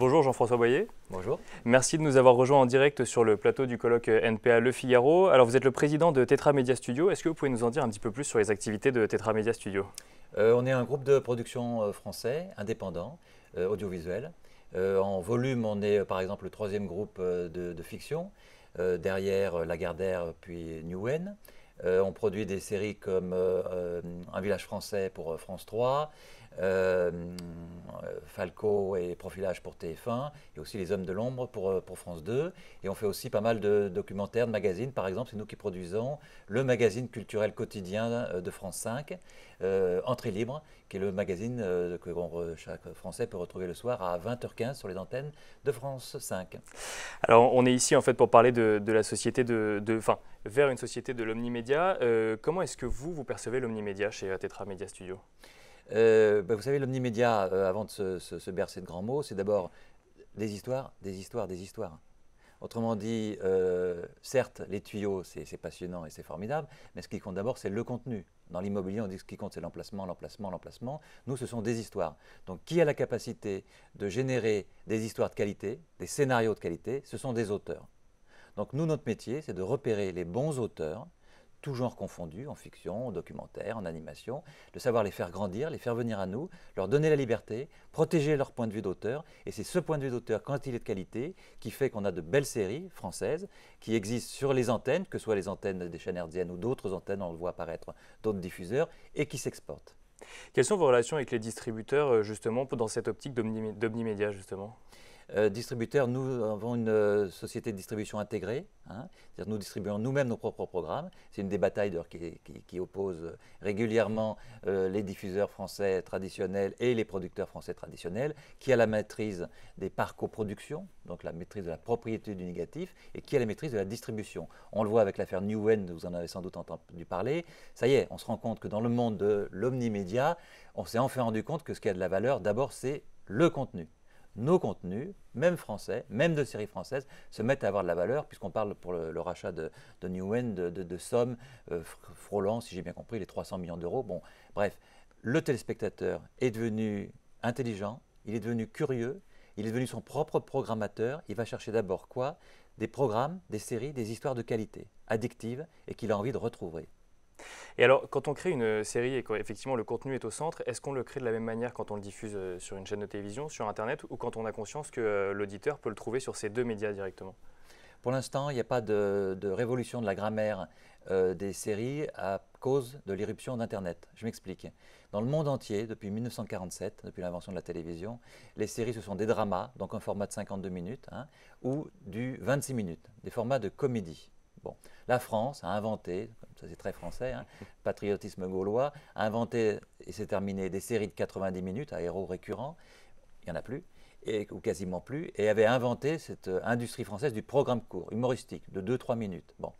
Bonjour Jean-François Boyer. Bonjour. Merci de nous avoir rejoints en direct sur le plateau du colloque NPA Le Figaro. Alors vous êtes le président de Tetra Media Studio. Est-ce que vous pouvez nous en dire un petit peu plus sur les activités de Tetra Media Studio euh, On est un groupe de production euh, français, indépendant, euh, audiovisuel. en volume, on est par exemple le troisième groupe de, fiction, derrière Lagardère puis Newen. Euh, on produit des séries comme euh, euh, Un village français pour France 3, Falco et Profilage pour TF1, et aussi Les Hommes de l'Ombre pour, France 2. Et on fait aussi pas mal de documentaires, de magazines. Par exemple, c'est nous qui produisons le magazine culturel quotidien de France 5, Entrée libre, qui est le magazine que chaque Français peut retrouver le soir à 20h15 sur les antennes de France 5. Alors, on est ici en fait pour parler de, la société de... de vers une société de l'omnimédia. Euh, comment est-ce que vous, vous percevez l'omnimédia chez Tetra Media Studio euh, bah, Vous savez, l'omnimédia, euh, avant de se, bercer de grands mots, c'est d'abord des histoires, des histoires, des histoires. Autrement dit, certes, les tuyaux, c'est passionnant et c'est formidable, mais ce qui compte d'abord, c'est le contenu. Dans l'immobilier, on dit que ce qui compte, c'est l'emplacement, l'emplacement, l'emplacement. Nous, ce sont des histoires. Donc, qui a la capacité de générer des histoires de qualité, des scénarios de qualité Ce sont des auteurs. Donc nous, notre métier, c'est de repérer les bons auteurs, tout genre confondus, en fiction, en documentaire, en animation, de savoir les faire grandir, les faire venir à nous, leur donner la liberté, protéger leur point de vue d'auteur. Et c'est ce point de vue d'auteur, quand il est de qualité, qui fait qu'on a de belles séries françaises qui existent sur les antennes, que ce soit les antennes des chaînes herdiennes ou d'autres antennes, on le voit apparaître d'autres diffuseurs, et qui s'exportent. Quelles sont vos relations avec les distributeurs, euh, justement, dans cette optique d'omnimédia, justement euh, distributeurs, nous avons une euh, société de distribution intégrée, hein. c'est-à-dire nous distribuons nous-mêmes nos propres programmes. C'est une des batailles qui, oppose euh, régulièrement les diffuseurs français traditionnels et les producteurs français traditionnels, qui a la maîtrise des parcs production, donc la maîtrise de la propriété du négatif, et qui a la maîtrise de la distribution. On le voit avec l'affaire Newen, vous en avez sans doute entendu parler. Ça y est, on se rend compte que dans le monde de l'omnimédia, on s'est enfin rendu compte que ce qui a de la valeur, d'abord, c'est le contenu nos contenus, même français, même de séries françaises, se mettent à avoir de la valeur, puisqu'on parle pour le, rachat de, New Newen de, de, sommes euh, frôlant, si j'ai bien compris, les 300 millions d'euros. Bon, bref, le téléspectateur est devenu intelligent, il est devenu curieux, il est devenu son propre programmateur, il va chercher d'abord quoi Des programmes, des séries, des histoires de qualité, addictives, et qu'il a envie de retrouver. Et alors, quand on crée une euh, série et qu'effectivement le contenu est au centre, est-ce qu'on le crée de la même manière quand on le diffuse euh, sur une chaîne de télévision, sur Internet, ou quand on a conscience que euh, l'auditeur peut le trouver sur ces deux médias directement Pour l'instant, il n'y a pas de, révolution de la grammaire des séries à cause de l'irruption d'Internet. Je m'explique. Dans le monde entier, depuis 1947, depuis l'invention de la télévision, les séries, ce sont des dramas, donc un format de 52 minutes, hein, ou du 26 minutes, des formats de comédie. Bon. La France a inventé, c'est très français, hein. patriotisme gaulois, a inventé et c'est terminé des séries de 90 minutes à héros récurrents, il n'y en a plus, et, ou quasiment plus, et avait inventé cette euh, industrie française du programme court, humoristique, de 2-3 minutes. Bon.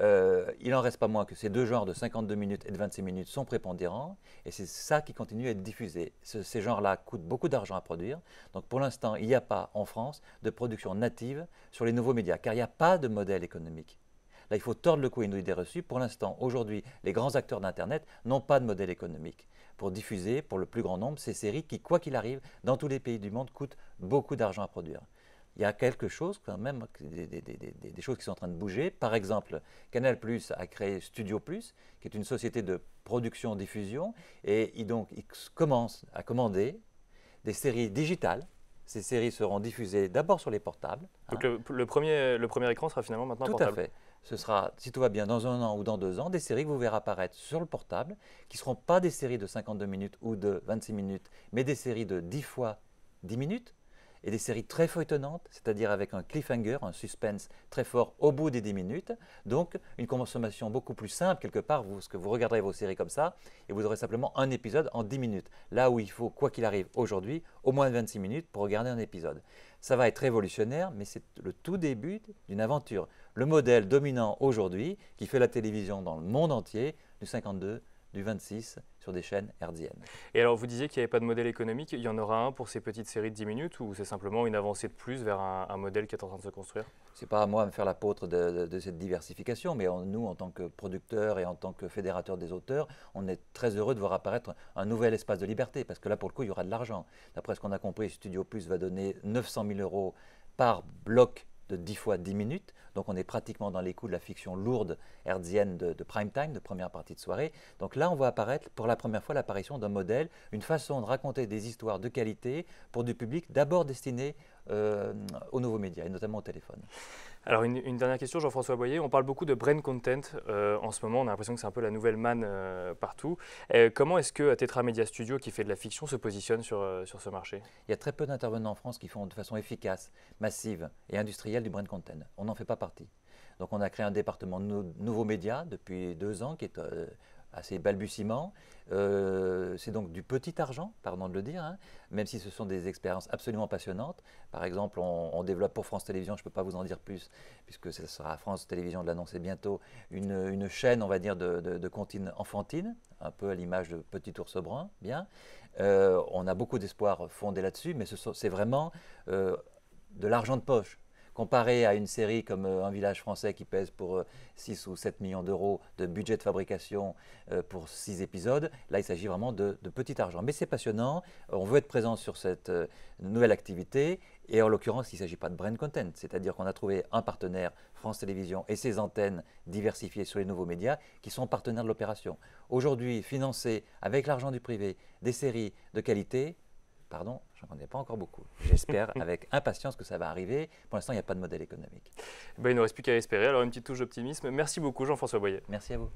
Euh, il n'en reste pas moins que ces deux genres de 52 minutes et de 26 minutes sont prépondérants, et c'est ça qui continue à être diffusé. ces genres-là coûtent beaucoup d'argent à produire, donc pour l'instant, il n'y a pas en France de production native sur les nouveaux médias, car il n'y a pas de modèle économique il faut tordre le cou à une idée reçue. Pour l'instant, aujourd'hui, les grands acteurs d'Internet n'ont pas de modèle économique pour diffuser pour le plus grand nombre ces séries qui, quoi qu'il arrive, dans tous les pays du monde, coûtent beaucoup d'argent à produire. Il y a quelque chose, quand même, des, choses qui sont en train de bouger. Par exemple, Canal Plus a créé Studio Plus, qui est une société de production-diffusion, et il, donc, ils commence à commander des séries digitales ces séries seront diffusées d'abord sur les portables. Donc hein. le, premier, le premier écran sera finalement maintenant portable ce sera, si tout va bien, dans un an ou dans deux ans, des séries que vous verrez apparaître sur le portable, qui ne seront pas des séries de 52 minutes ou de 26 minutes, mais des séries de 10 fois 10 minutes, et des séries très feuilletonnantes, c'est-à-dire avec un cliffhanger, un suspense très fort au bout des 10 minutes. Donc, une consommation beaucoup plus simple, quelque part, vous, parce que vous regarderez vos séries comme ça, et vous aurez simplement un épisode en 10 minutes. Là où il faut, quoi qu'il arrive aujourd'hui, au moins 26 minutes pour regarder un épisode. Ça va être révolutionnaire, mais c'est le tout début d'une aventure. Le modèle dominant aujourd'hui, qui fait la télévision dans le monde entier, du 52 du 26 sur des chaînes herziennes. Et alors vous disiez qu'il n'y avait pas de modèle économique, il y en aura un pour ces petites séries de 10 minutes ou c'est simplement une avancée de plus vers un, modèle qui est en train de se construire C'est pas à moi de me faire l'apôtre de, de, cette diversification, mais nous en tant que producteurs et en tant que fédérateurs des auteurs, on est très heureux de voir apparaître un nouvel espace de liberté parce que là pour le coup il y aura de l'argent. D'après ce qu'on a compris, Studio Plus va donner 900 000 euros par bloc de 10 fois 10 minutes. Donc on est pratiquement dans les coups de la fiction lourde herzienne de, de, prime time, de première partie de soirée. Donc là, on voit apparaître pour la première fois l'apparition d'un modèle, une façon de raconter des histoires de qualité pour du public d'abord destiné euh, aux nouveaux médias, et notamment au téléphone. Alors une, dernière question, Jean-François Boyer. On parle beaucoup de brain content euh, en ce moment. On a l'impression que c'est un peu la nouvelle manne euh, partout. comment est-ce que Tetra Media Studio, qui fait de la fiction, se positionne sur, sur ce marché Il y a très peu d'intervenants en France qui font de façon efficace, massive et industrielle du brain content. On n'en fait pas partie. Donc on a créé un département de nouveaux médias depuis deux ans qui est à ces balbutiements. Euh, c'est donc du petit argent, pardon de le dire, hein, même si ce sont des expériences absolument passionnantes. Par exemple, on, développe pour France Télévisions, je ne peux pas vous en dire plus, puisque ce sera France Télévisions de l'annoncer bientôt, une, chaîne, on va dire, de, de, comptines enfantines, un peu à l'image de Petit Ours Brun, bien. Euh, on a beaucoup d'espoir fondé là-dessus, mais c'est vraiment euh, de l'argent de poche comparé à une série comme euh, Un village français qui pèse pour 6 euh, ou 7 millions d'euros de budget de fabrication euh, pour 6 épisodes, là il s'agit vraiment de, petit argent. Mais c'est passionnant, on veut être présent sur cette nouvelle activité et en l'occurrence, il ne s'agit pas de brand content, c'est-à-dire qu'on a trouvé un partenaire, France Télévisions, et ses antennes diversifiées sur les nouveaux médias, qui sont partenaires de l'opération. Aujourd'hui, financer avec l'argent du privé des séries de qualité, pardon, n'en connais pas encore beaucoup. J'espère avec impatience que ça va arriver. Pour l'instant, il n'y a pas de modèle économique. Eh ben, il ne nous reste plus qu'à espérer. Alors, une petite touche d'optimisme. Merci beaucoup, Jean-François Boyer. Merci à vous.